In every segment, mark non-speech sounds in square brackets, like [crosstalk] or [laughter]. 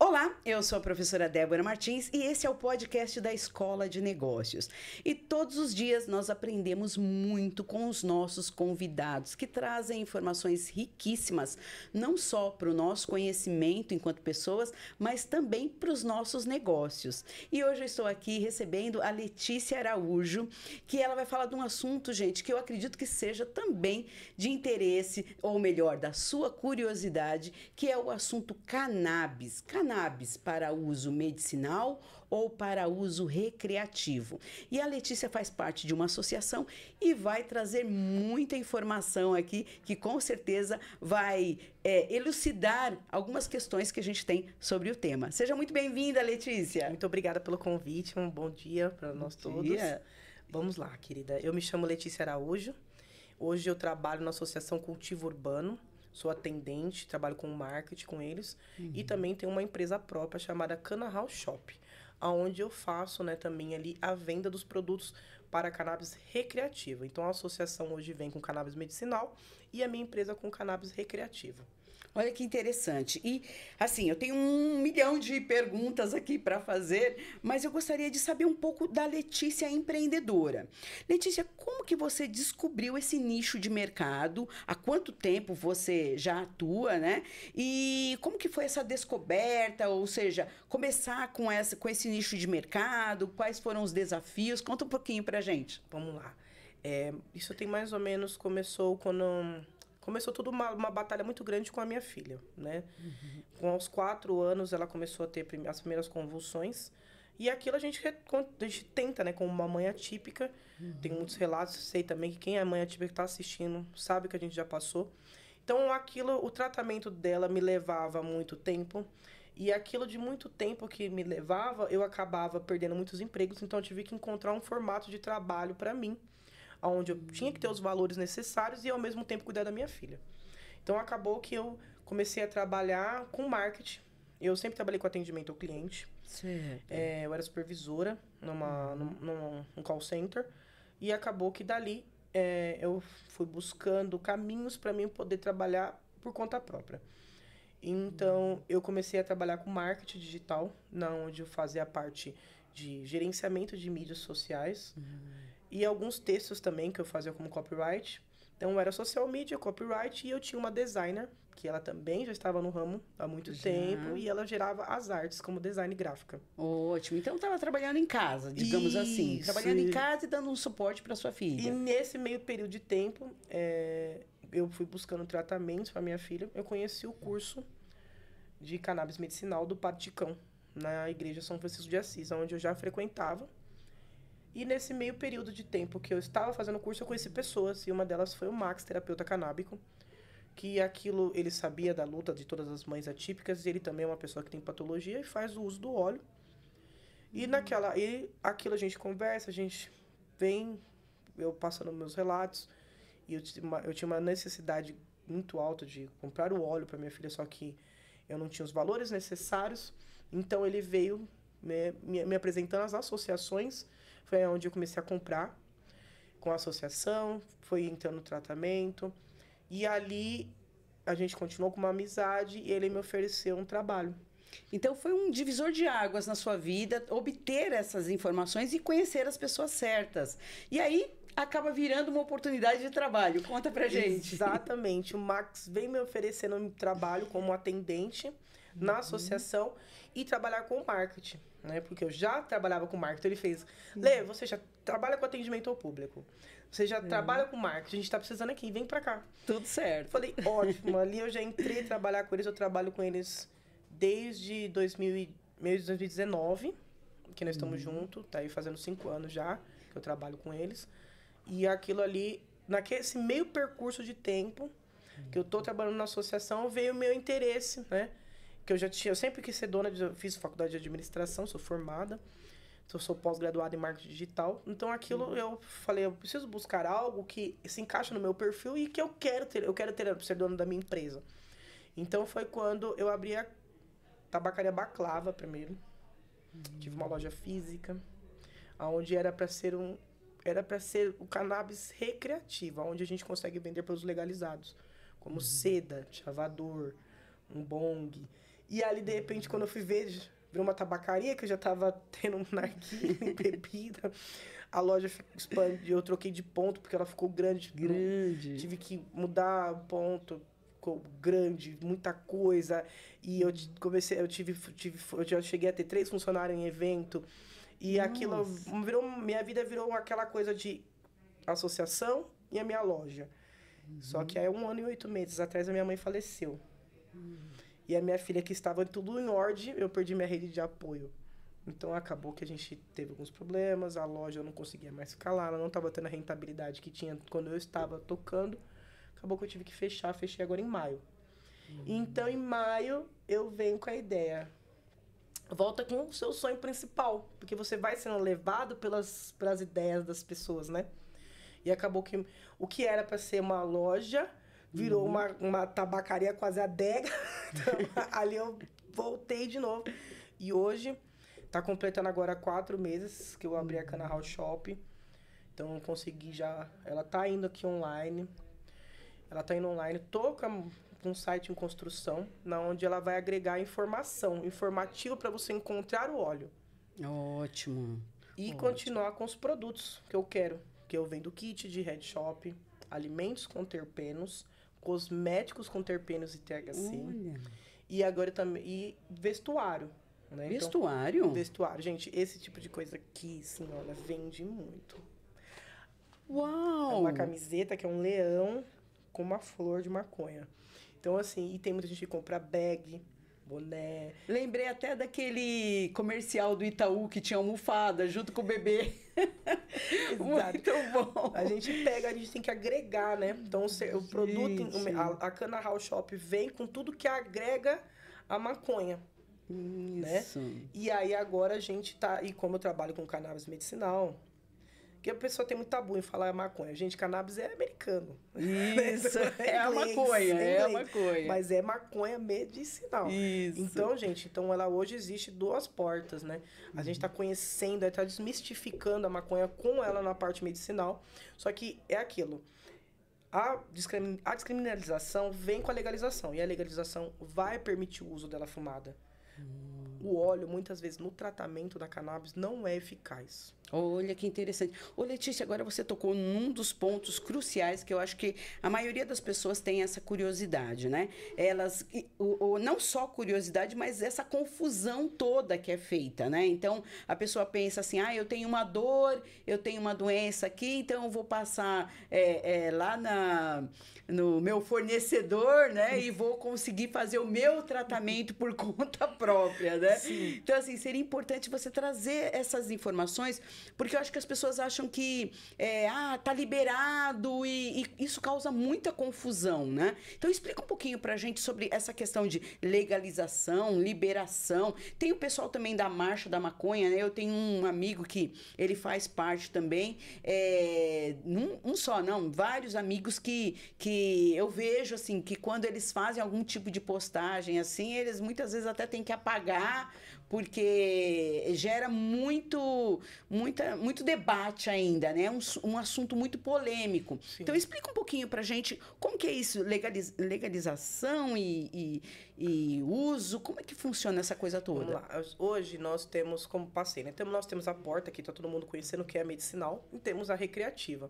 Olá, eu sou a professora Débora Martins e esse é o podcast da Escola de Negócios. E todos os dias nós aprendemos muito com os nossos convidados, que trazem informações riquíssimas, não só para o nosso conhecimento enquanto pessoas, mas também para os nossos negócios. E hoje eu estou aqui recebendo a Letícia Araújo, que ela vai falar de um assunto, gente, que eu acredito que seja também de interesse, ou melhor, da sua curiosidade, que é o assunto canal cannabis. Cannabis para uso medicinal ou para uso recreativo. E a Letícia faz parte de uma associação e vai trazer muita informação aqui que com certeza vai é, elucidar algumas questões que a gente tem sobre o tema. Seja muito bem-vinda, Letícia. Muito obrigada pelo convite. Um bom dia para nós bom todos. Dia. Vamos lá, querida. Eu me chamo Letícia Araújo. Hoje eu trabalho na Associação Cultivo Urbano sou atendente, trabalho com marketing com eles. Uhum. E também tenho uma empresa própria chamada Cana Shop, aonde eu faço né, também ali a venda dos produtos para cannabis recreativa. Então a associação hoje vem com cannabis medicinal e a minha empresa com cannabis recreativo. Olha que interessante. E, assim, eu tenho um milhão de perguntas aqui para fazer, mas eu gostaria de saber um pouco da Letícia empreendedora. Letícia, como que você descobriu esse nicho de mercado? Há quanto tempo você já atua, né? E como que foi essa descoberta? Ou seja, começar com, essa, com esse nicho de mercado? Quais foram os desafios? Conta um pouquinho para gente. Vamos lá. É, isso tem mais ou menos começou quando começou tudo uma, uma batalha muito grande com a minha filha, né? Uhum. Com os quatro anos, ela começou a ter as primeiras convulsões. E aquilo a gente, a gente tenta, né? Como uma mãe atípica. Uhum. Tem muitos relatos, sei também que quem é mãe atípica que está assistindo sabe que a gente já passou. Então, aquilo, o tratamento dela me levava muito tempo. E aquilo de muito tempo que me levava, eu acabava perdendo muitos empregos, então eu tive que encontrar um formato de trabalho para mim, onde eu tinha que ter os valores necessários e ao mesmo tempo cuidar da minha filha. Então acabou que eu comecei a trabalhar com marketing. Eu sempre trabalhei com atendimento ao cliente. Certo. É, eu era supervisora numa, num, num, call center. E acabou que dali é, eu fui buscando caminhos para mim poder trabalhar por conta própria. Então, eu comecei a trabalhar com marketing digital, na onde eu fazia a parte de gerenciamento de mídias sociais, uhum. E alguns textos também que eu fazia como copyright. Então era social media, copyright e eu tinha uma designer, que ela também já estava no ramo há muito já. tempo e ela gerava as artes como design gráfica. Ótimo. Então estava trabalhando em casa, digamos assim. Isso. assim, trabalhando em casa e dando um suporte para sua filha. E nesse meio período de tempo, é, eu fui buscando tratamentos para minha filha. Eu conheci o curso de cannabis medicinal do Padre Ticão, na igreja São Francisco de Assis, onde eu já frequentava. E nesse meio período de tempo que eu estava fazendo o curso, eu conheci pessoas, e uma delas foi o Max, terapeuta canábico, que aquilo ele sabia da luta de todas as mães atípicas, e ele também é uma pessoa que tem patologia e faz o uso do óleo. E uhum. naquela, e aquilo a gente conversa, a gente vem eu passando meus relatos, e eu tinha uma, eu tinha uma necessidade muito alta de comprar o óleo para minha filha, só que eu não tinha os valores necessários. Então ele veio me, me apresentando as associações foi onde eu comecei a comprar com a associação, foi entrando no tratamento. E ali a gente continuou com uma amizade e ele me ofereceu um trabalho. Então foi um divisor de águas na sua vida obter essas informações e conhecer as pessoas certas. E aí acaba virando uma oportunidade de trabalho. Conta pra gente. Exatamente. O Max vem me oferecendo um trabalho como atendente na uhum. associação uhum. e trabalhar com marketing né? Porque eu já trabalhava com marketing. Ele fez, uhum. Lê, você já trabalha com atendimento ao público. Você já é. trabalha com marketing, a gente tá precisando aqui, vem pra cá. Tudo certo. Falei, ótimo, ali eu já entrei a trabalhar com eles, eu trabalho com eles desde de 2019, que nós estamos uhum. juntos, tá aí fazendo cinco anos já que eu trabalho com eles. E aquilo ali, naquele meio percurso de tempo que eu tô trabalhando na associação, veio o meu interesse, né? Porque eu já tinha, eu sempre quis ser dona, de, eu fiz faculdade de administração, sou formada, sou pós-graduada em marketing digital. Então aquilo uhum. eu falei, eu preciso buscar algo que se encaixa no meu perfil e que eu quero ter, eu quero ter ser dona da minha empresa. Então foi quando eu abri a tabacaria Baclava primeiro. Uhum. Tive uma loja física, aonde era para ser um era para ser o cannabis recreativo, onde a gente consegue vender os legalizados, como uhum. seda, chavador, um bong. E ali, de repente, quando eu fui ver, virou uma tabacaria que eu já tava tendo um narguilha, [laughs] bebida. A loja expandiu, eu troquei de ponto porque ela ficou grande. Grande. Tive que mudar o ponto grande, muita coisa. E eu comecei, eu tive, tive eu já cheguei a ter três funcionários em evento. E Nossa. aquilo virou, minha vida virou aquela coisa de associação e a minha loja. Uhum. Só que aí um ano e oito meses atrás a minha mãe faleceu. Uhum. E a minha filha, que estava tudo em ordem, eu perdi minha rede de apoio. Então acabou que a gente teve alguns problemas, a loja não conseguia mais ficar lá, ela não estava tendo a rentabilidade que tinha quando eu estava tocando. Acabou que eu tive que fechar, fechei agora em maio. Uhum. Então em maio eu venho com a ideia. Volta com o seu sonho principal, porque você vai sendo levado pelas, pelas ideias das pessoas, né? E acabou que o que era para ser uma loja, virou uhum. uma, uma tabacaria quase adega. [laughs] ali eu voltei de novo. E hoje, tá completando agora quatro meses que eu abri a Cana uhum. House Shop. Então eu consegui já. Ela tá indo aqui online. Ela tá indo online. Tô com, um site em construção, na onde ela vai agregar informação, informativo para você encontrar o óleo. Ótimo. E Ótimo. continuar com os produtos que eu quero. Que eu vendo kit de head shop, alimentos com terpenos cosméticos com terpenos e THC. Olha. E agora também. E vestuário. Né? Então, vestuário? Então, vestuário. Gente, esse tipo de coisa aqui, senhora, olha, vende muito. Uau! É uma camiseta que é um leão com uma flor de maconha. Então, assim, e tem muita gente que compra bag Boné. Lembrei até daquele comercial do Itaú que tinha almofada junto com o bebê. [laughs] Muito bom. A gente pega, a gente tem que agregar, né? Então o, produto, a, a Cana House Shop vem com tudo que agrega a maconha. Né? Isso. Né? E aí agora a gente tá. E como eu trabalho com cannabis medicinal, porque a pessoa tem muito tabu em falar maconha. Gente, cannabis é americano. Isso, né? [laughs] é, é a maconha, é, é a maconha. Mas é maconha medicinal. Isso. Então, gente, então ela hoje existe duas portas, né? A gente está conhecendo, está desmistificando a maconha com ela na parte medicinal. Só que é aquilo. A, discrimin a descriminalização vem com a legalização. E a legalização vai permitir o uso dela fumada. Hum o óleo, muitas vezes, no tratamento da cannabis, não é eficaz. Olha que interessante. Ô Letícia, agora você tocou num dos pontos cruciais que eu acho que a maioria das pessoas tem essa curiosidade, né? Elas, ou, não só curiosidade, mas essa confusão toda que é feita, né? Então a pessoa pensa assim: ah, eu tenho uma dor, eu tenho uma doença aqui, então eu vou passar é, é, lá na, no meu fornecedor, né? E vou conseguir fazer o meu tratamento por [laughs] conta própria, né? né? Sim. Então, assim, seria importante você trazer essas informações, porque eu acho que as pessoas acham que é, ah, tá liberado e, e isso causa muita confusão, né? Então, explica um pouquinho pra gente sobre essa questão de legalização, liberação. Tem o pessoal também da marcha da maconha, né? Eu tenho um amigo que ele faz parte também, é, um, um só, não, vários amigos que, que eu vejo, assim, que quando eles fazem algum tipo de postagem, assim, eles muitas vezes até têm que apagar porque gera muito, muita, muito debate ainda, né? Um, um assunto muito polêmico. Sim. Então explica um pouquinho pra gente como que é isso, legaliz, legalização e, e, e, uso, como é que funciona essa coisa toda? Hoje nós temos como passei, né? Então, nós temos a porta aqui, tá todo mundo conhecendo que é a medicinal, e temos a recreativa.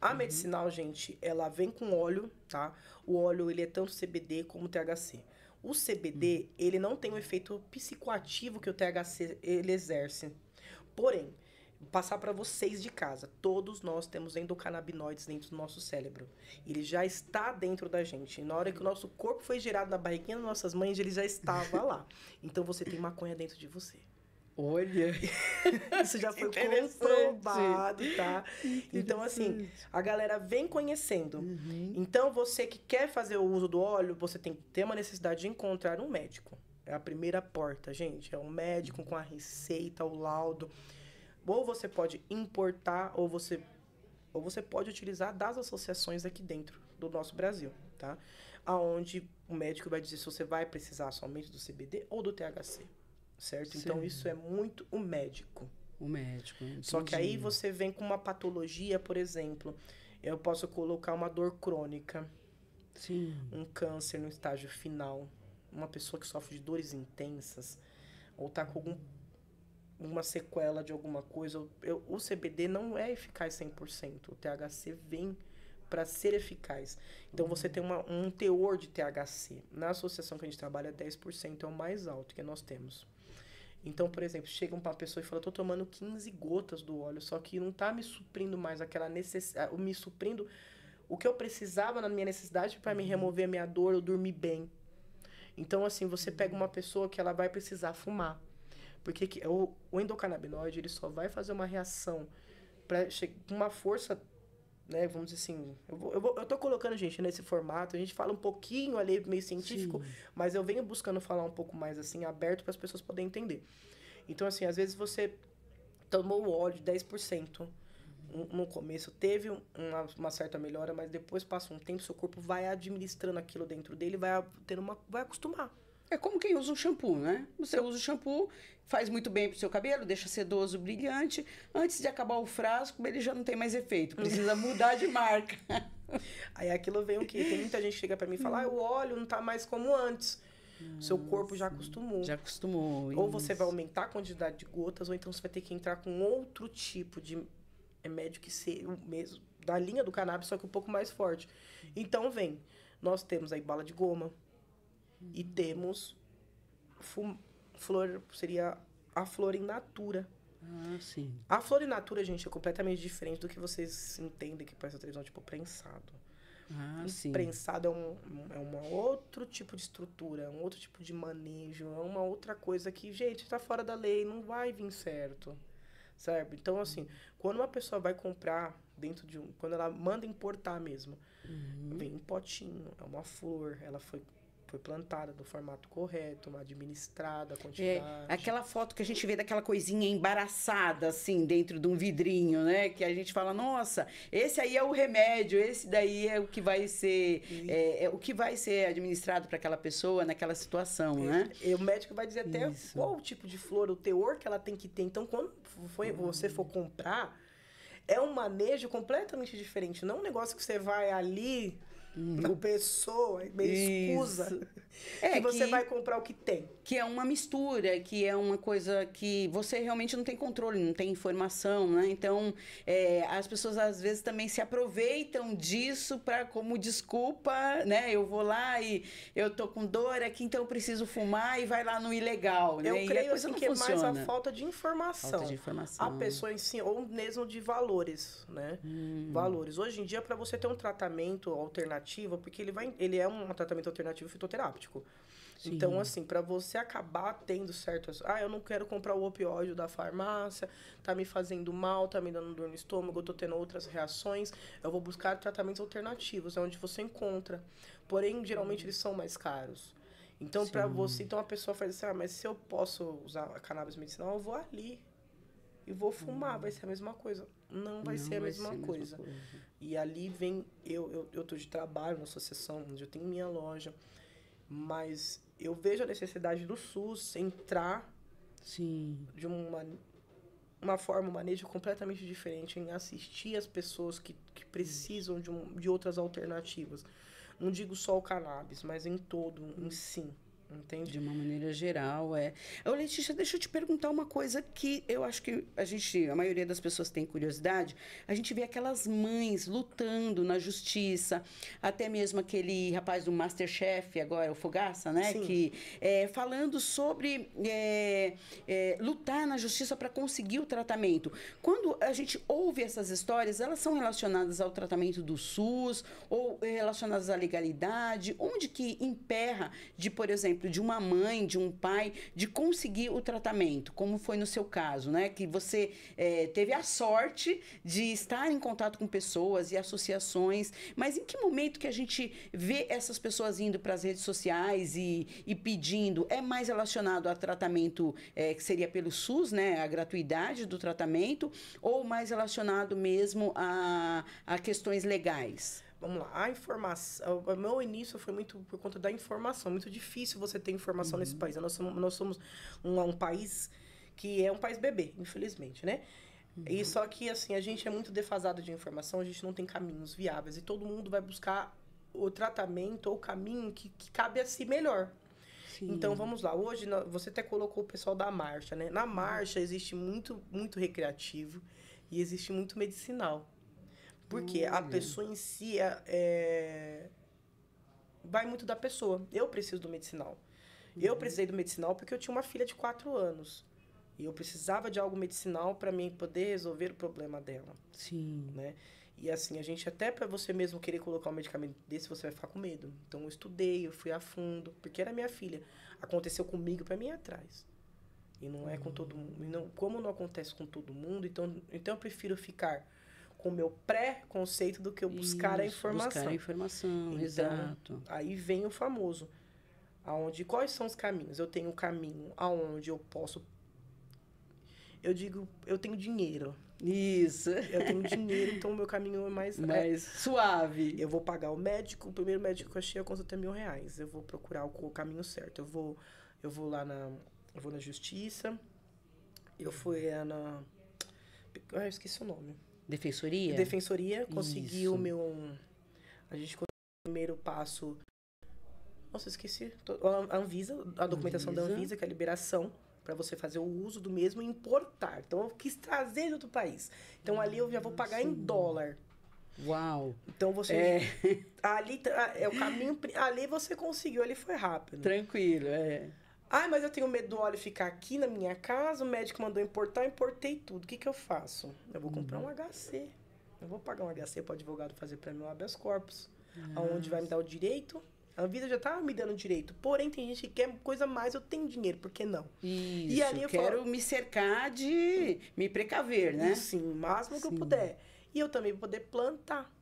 A uhum. medicinal, gente, ela vem com óleo, tá? O óleo, ele é tanto CBD como THC. O CBD, hum. ele não tem o efeito psicoativo que o THC ele exerce. Porém, passar para vocês de casa, todos nós temos endocannabinoides dentro do nosso cérebro. Ele já está dentro da gente. Na hora que o nosso corpo foi gerado na barriguinha das nossas mães, ele já estava lá. [laughs] Então você tem maconha dentro de você. Olha, [laughs] isso já foi comprovado, tá? Então, assim, a galera vem conhecendo. Uhum. Então, você que quer fazer o uso do óleo, você tem que ter uma necessidade de encontrar um médico. É a primeira porta, gente. É um médico com a receita, o laudo. Ou você pode importar, ou você, ou você pode utilizar das associações aqui dentro do nosso Brasil, tá? Aonde o médico vai dizer se você vai precisar somente do CBD ou do THC certo? Sim. Então isso é muito o médico. O médico. Entendi. Só que aí você vem com uma patologia, por exemplo, eu posso colocar uma dor crônica. Sim. Um câncer no estágio final, uma pessoa que sofre de dores intensas ou tá com algum uma sequela de alguma coisa, eu, o CBD não é eficaz 100%. O THC vem para ser eficaz. Então você uhum. tem uma, um teor de THC. Na associação que a gente trabalha, 10% é o mais alto que nós temos. Então, por exemplo, chega uma pessoa e fala: "Tô tomando 15 gotas do óleo, só que não tá me suprindo mais aquela necessidade, ah, me suprindo o que eu precisava na minha necessidade para me uhum. remover a minha dor, eu dormir bem". Então, assim, você uhum. pega uma pessoa que ela vai precisar fumar. Porque o, o endocannabinoide, ele só vai fazer uma reação para uma força né, vamos dizer assim, eu, vou, eu, vou, eu tô colocando, gente, nesse formato, a gente fala um pouquinho ali meio científico, Sim. mas eu venho buscando falar um pouco mais assim, aberto para as pessoas poderem entender. Então, assim, às vezes você tomou o óleo de 10%, no começo teve uma, uma, certa melhora, mas depois passa um tempo, seu corpo vai administrando aquilo dentro dele, vai tendo uma, vai acostumar. É como quem usa um shampoo, né? Você usa o shampoo, faz muito bem pro seu cabelo, deixa sedoso, brilhante. Antes de acabar o frasco, ele já não tem mais efeito. Precisa mudar de marca. [laughs] Aí aquilo vem o quê? Tem muita gente que chega para mim e fala: ah, o óleo não tá mais como antes. Nossa, seu corpo já acostumou. Já acostumou. Ou você vai aumentar a quantidade de gotas, ou então você vai ter que entrar com outro tipo de remédio que seja o mesmo da linha do cannabis, só que um pouco mais forte. Então vem. Nós temos aí bala de goma, e temos flor, seria a flor in natura. Ah, sim. A flor in natura, gente, é completamente diferente do que vocês entendem que presta televisão, tipo, prensado. Ah, prensado é um, é um outro tipo de estrutura, um outro tipo de manejo, é uma outra coisa que, gente, está fora da lei, não vai vir certo. Sabe? Então, assim, quando uma pessoa vai comprar dentro de um. Quando ela manda importar mesmo, uhum. vem um potinho, é uma flor, ela foi foi plantada do formato correto, administrada, é, quantidade. É, aquela foto que a gente vê daquela coisinha embaraçada, assim, dentro de um vidrinho, né? Que a gente fala, nossa, esse aí é o remédio, esse daí é o que vai ser, é, é o que vai ser administrado para aquela pessoa naquela situação, é, né? E o médico vai dizer até Isso. qual tipo de flor, o teor que ela tem que ter. Então, quando foi, você for comprar, é um manejo completamente diferente. Não é um negócio que você vai ali com uhum. pessoa, meio escusa. É, que você que, vai comprar o que tem. Que é uma mistura, que é uma coisa que você realmente não tem controle, não tem informação, né? Então, é, as pessoas às vezes também se aproveitam disso para como desculpa, né? Eu vou lá e eu tô com dor aqui, é então eu preciso fumar e vai lá no ilegal, né? Eu e creio assim, que funciona. é mais a falta de informação. Falta de informação. A pessoa em si, ou mesmo de valores, né? Hum. Valores. Hoje em dia, para você ter um tratamento alternativo, alternativa, porque ele, vai, ele é um tratamento alternativo fitoterápico. Então, Sim. Então, assim, para você acabar tendo certas. Ah, eu não quero comprar o opioide da farmácia, tá me fazendo mal, tá me dando dor no estômago, eu tô tendo outras reações. Eu vou buscar tratamentos alternativos, é onde você encontra. Porém, geralmente eles são mais caros. Então, para você, então a pessoa faz assim, ah, mas se eu posso usar a cannabis medicinal, eu vou ali e vou fumar, vai ser a mesma coisa. Não vai, não ser, a vai mesma, ser coisa. mesma, coisa. E ali vem, eu, eu, eu tô de trabalho na associação, onde eu tenho minha loja, mas eu vejo a necessidade do SUS entrar Sim. de uma, uma forma, um manejo completamente diferente em assistir as pessoas que, que precisam de, um, de outras alternativas. Não digo só o cannabis, mas em todo, em sim. Entendi. De uma maneira geral, é. Ô, Letícia, deixa eu te perguntar uma coisa que eu acho que a gente, a maioria das pessoas tem curiosidade. A gente vê aquelas mães lutando na justiça, até mesmo aquele rapaz do Masterchef, agora é o Fogaça, né? Sim. Que é, falando sobre é, é, lutar na justiça para conseguir o tratamento. Quando a gente ouve essas histórias, elas são relacionadas ao tratamento do SUS ou relacionadas à legalidade? Onde que emperra de, por exemplo, exemplo, de uma mãe, de um pai, de conseguir o tratamento, como foi no seu caso, né? Que você é, teve a sorte de estar em contato com pessoas e associações, mas em que momento que a gente vê essas pessoas indo para as redes sociais e, e, pedindo? É mais relacionado a tratamento é, que seria pelo SUS, né? A gratuidade do tratamento, ou mais relacionado mesmo a, a questões legais? vamos lá, a informação, o meu início foi muito por conta da informação, muito difícil você ter informação uhum. nesse país. Nós somos, nós somos um, um, país que é um país bebê, infelizmente, né? Uhum. E só que, assim, a gente é muito defasado de informação, a gente não tem caminhos viáveis e todo mundo vai buscar o tratamento ou o caminho que, que cabe a si melhor. Sim. Então vamos lá. Hoje você até colocou o pessoal da marcha, né? Na uhum. marcha existe muito muito recreativo e existe muito medicinal. Porque a hum. pessoa em si é, é, vai muito da pessoa. Eu preciso do medicinal. Eu uhum. precisei do medicinal porque eu tinha uma filha de 4 anos. E eu precisava de algo medicinal para mim poder resolver o problema dela. Sim. Né? E assim, a gente até para você mesmo querer colocar um medicamento desse, você vai ficar com medo. Então eu estudei, eu fui a fundo, porque era minha filha. Aconteceu comigo para mim atrás. E não é com todo hum. mundo, não, como não acontece com todo mundo, então então eu prefiro ficar com o meu pré-conceito do que eu buscar Isso, a informação. Buscar a informação, então, exato. Aí vem o famoso. Aonde, quais são os caminhos? Eu tenho um caminho aonde eu posso. Eu digo, eu tenho dinheiro. Isso. Eu tenho dinheiro, então o meu caminho é mais. É mais é, suave. Eu vou pagar o médico, o primeiro médico que eu achei, a consulta é tá mil reais. Eu vou procurar o, o caminho certo. Eu vou, eu vou lá na. Eu vou na justiça. Eu fui é, na. Ah, eu esqueci o nome. Defensoria? Defensoria, consegui Isso. o meu. A gente conseguiu o primeiro passo. Nossa, esqueci. A Anvisa, a documentação Anvisa. da Anvisa, que é a liberação para você fazer o uso do mesmo e importar. Então eu quis trazer de outro país. Então ali eu já vou pagar em dólar. Uau! Então você. É. [laughs] Ali tá, é, é o caminho. Ali você conseguiu, ali foi rápido. Tranquilo, é. Ai, mas eu tenho medo do óleo ficar aqui na minha casa, o médico mandou importar, eu importei tudo. O que, que eu faço? Eu vou comprar um HC. Uhum. Eu vou pagar um HC para o advogado fazer para mim um habeas corpus, aonde vai me dar o direito. A vida já estava tá me dando direito. Porém, tem gente que quer coisa mais, eu tenho dinheiro, por que não? Isso, e ali eu quero falo, me cercar de me precaver, né? Sim, o máximo sim. que eu puder. E eu também vou poder plantar.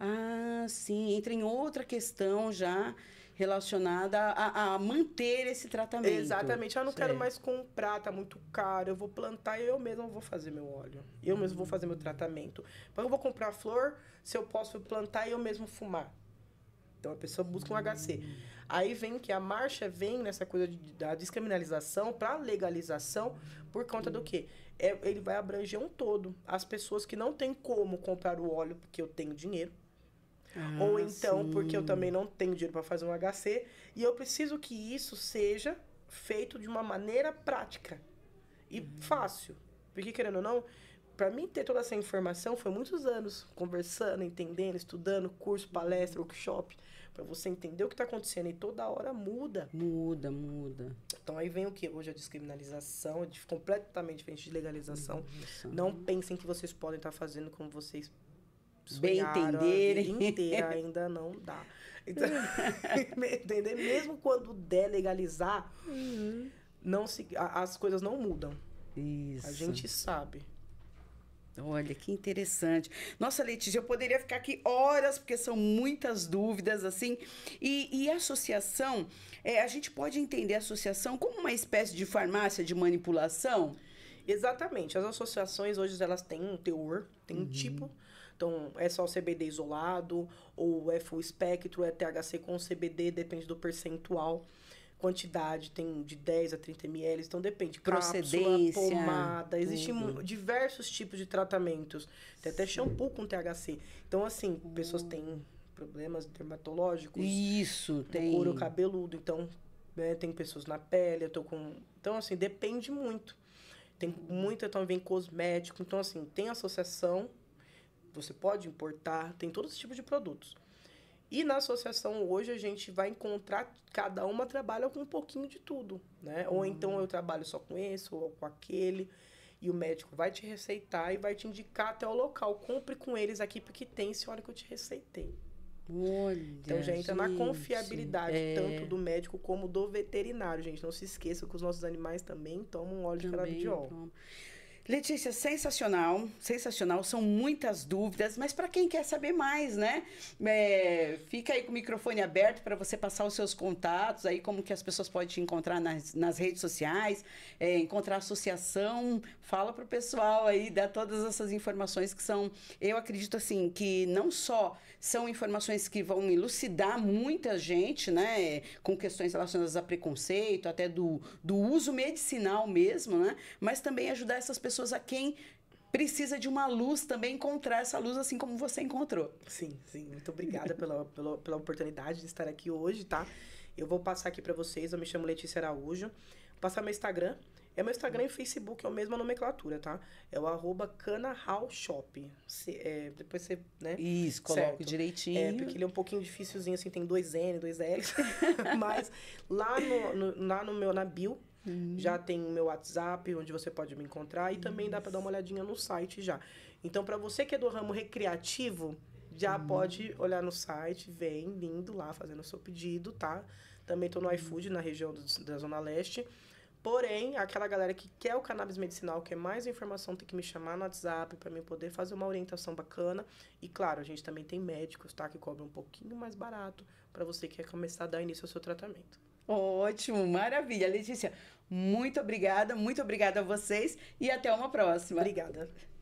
Ah, sim, entra em outra questão já relacionada a, a manter esse tratamento. Exatamente. Ah, não quero mais comprar, tá muito caro. Eu vou plantar e eu mesmo vou fazer meu óleo. Eu uhum. mesmo vou fazer meu tratamento. Mas então, eu vou comprar flor se eu posso plantar e eu mesmo fumar. Então a pessoa busca um uhum. HC. Aí vem que a marcha vem nessa coisa de, da descriminalização para legalização por conta do quê? É, ele vai abranger um todo. As pessoas que não têm como comprar o óleo porque eu tenho dinheiro ah, Ou então, sim. porque eu também não tenho dinheiro para fazer um HC e eu preciso que isso seja feito de uma maneira prática e uhum. fácil. Porque, querendo ou não, para mim ter toda essa informação foi muitos anos conversando, entendendo, estudando, curso, palestra, uhum. workshop, para você entender o que está acontecendo e toda hora muda. Muda, muda. Então aí vem o que hoje a é descriminalização, é completamente diferente de legalização. Não pensem que vocês podem estar tá fazendo como vocês bem entenderem. A vida inteira [laughs] ainda não dá. Então, [laughs] entender mesmo quando der legalizar, uhum. não se as coisas não mudam. Isso. A gente sabe. Olha, que interessante. Nossa, Letícia, eu poderia ficar aqui horas, porque são muitas dúvidas, assim. E, e associação, é, a gente pode entender a associação como uma espécie de farmácia de manipulação? Exatamente. As associações hoje, elas têm um teor, têm uhum. um tipo então, é só CBD isolado, ou é full espectro, é THC com CBD, depende do percentual. Quantidade, tem de 10 a 30 ml, então depende. Procedência. Cápsula, pomada, existem diversos tipos de tratamentos. Tem até shampoo com THC. Então, assim, hum. pessoas têm hum. problemas dermatológicos. Isso, tem. Couro cabeludo, então né, tem pessoas na pele, eu tô com. Então, assim, depende muito. Tem muita também então, cosmético. Então, assim, tem associação você pode importar, tem todos os tipos de produtos. E na associação hoje a gente vai encontrar, cada uma trabalha com um pouquinho de tudo, né? Ou hum. então eu trabalho só com esse ou com aquele, e o médico vai te receitar e vai te indicar até o local. Compre com eles aqui porque tem esse óleo que eu te receitei. Olha, então já entra gente, na é confiabilidade é... tanto do médico como do veterinário, gente. Não se esqueça que os nossos animais também tomam óleo também de canabidiol. Toma. Letícia, sensacional, sensacional. São muitas dúvidas, mas para quem quer saber mais, né? É, fica aí com o microfone aberto para você passar os seus contatos, aí como que as pessoas podem te encontrar nas, nas redes sociais, é, encontrar a associação. Fala para o pessoal aí, dá todas essas informações que são, eu acredito assim, que não só são informações que vão elucidar muita gente, né? Com questões relacionadas a preconceito, até do, do uso medicinal mesmo, né? Mas também ajudar essas pessoas pessoas a quem precisa de uma luz também encontrar essa luz assim como você encontrou. Sim, sim. Muito obrigada pela, [laughs] pela, pela oportunidade de estar aqui hoje, tá? Eu vou passar aqui para vocês. Eu me chamo Letícia Araújo. Vou passar meu Instagram. É meu Instagram e Facebook, é a mesma nomenclatura, tá? É o arroba canahallshop. É, depois você, né? Isso, coloca é, direitinho. É, porque ele é um pouquinho dificilzinho, assim, tem dois N, dois L. [laughs] Mas lá no, no, lá no meu, na bio, Uhum. Já tem o meu WhatsApp, onde você pode me encontrar. E Isso. também dá para dar uma olhadinha no site já. Então, para você que é do ramo recreativo, já uhum. pode olhar no site, vem lindo lá fazendo o seu pedido, tá? Também tô no uhum. iFood, na região do, da Zona Leste. Porém, aquela galera que quer o cannabis medicinal, quer mais informação, tem que me chamar no WhatsApp para mim poder fazer uma orientação bacana. E claro, a gente também tem médicos, tá? Que cobram um pouquinho mais barato para você que quer começar a dar início ao seu tratamento. Ótimo, maravilha. Letícia, muito obrigada, muito obrigada a vocês e até uma próxima. Obrigada.